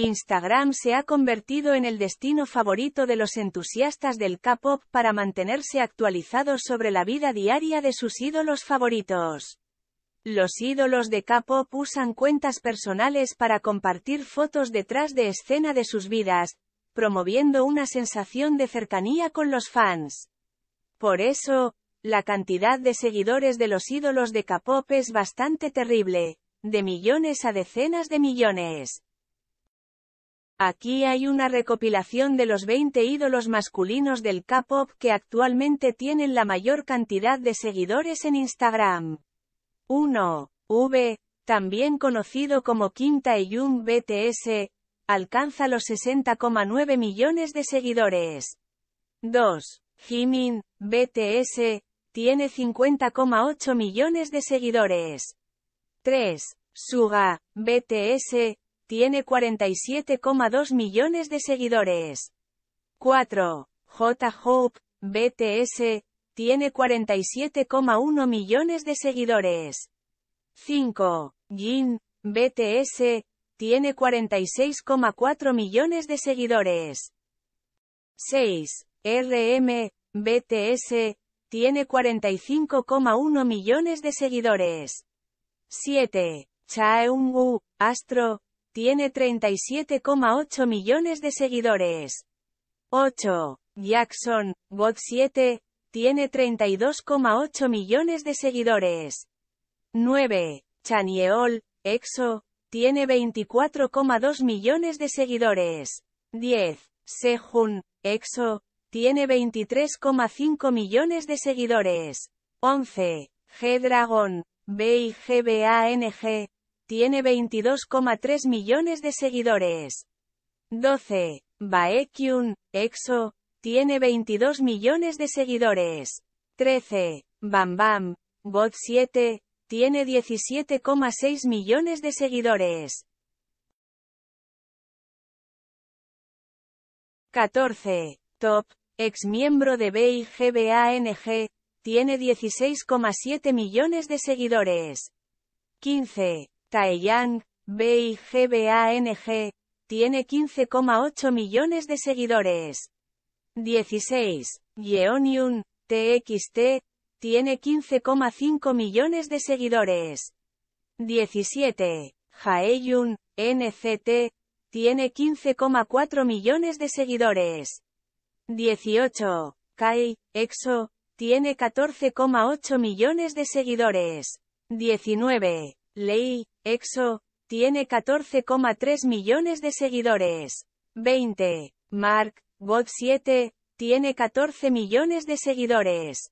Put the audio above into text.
Instagram se ha convertido en el destino favorito de los entusiastas del K-pop para mantenerse actualizados sobre la vida diaria de sus ídolos favoritos. Los ídolos de K-pop usan cuentas personales para compartir fotos detrás de escena de sus vidas, promoviendo una sensación de cercanía con los fans. Por eso, la cantidad de seguidores de los ídolos de K-pop es bastante terrible, de millones a decenas de millones. Aquí hay una recopilación de los 20 ídolos masculinos del K-pop que actualmente tienen la mayor cantidad de seguidores en Instagram. 1. V, también conocido como Kim Taehyung BTS, alcanza los 60,9 millones de seguidores. 2. Jimin, BTS, tiene 50,8 millones de seguidores. 3. Suga, BTS, tiene 47,2 millones de seguidores. 4. J. Hope, BTS, tiene 47,1 millones de seguidores. 5. Jin, BTS, tiene 46,4 millones de seguidores. 6. RM, BTS, tiene 45,1 millones de seguidores. 7. Chaeungu, Astro, tiene 37,8 millones de seguidores. 8. Jackson, God 7, tiene 32,8 millones de seguidores. 9. Chaniol, EXO, tiene 24,2 millones de seguidores. 10. Sehun, EXO, tiene 23,5 millones de seguidores. 11. G-Dragon, BIGBANG, tiene 22,3 millones de seguidores. 12. Baekhyun, EXO, tiene 22 millones de seguidores. 13. Bam Bam, 7, tiene 17,6 millones de seguidores. 14. Top, ex miembro de BIGBANG, tiene 16,7 millones de seguidores. 15. Taeyang, BIGBANG, tiene 15,8 millones de seguidores. 16. Yeonyun, TXT, tiene 15,5 millones de seguidores. 17. Jaeyun, NCT, tiene 15,4 millones de seguidores. 18. Kai, EXO, tiene 14,8 millones de seguidores. 19. Lei, EXO, tiene 14,3 millones de seguidores. 20. Mark, bot 7, tiene 14 millones de seguidores.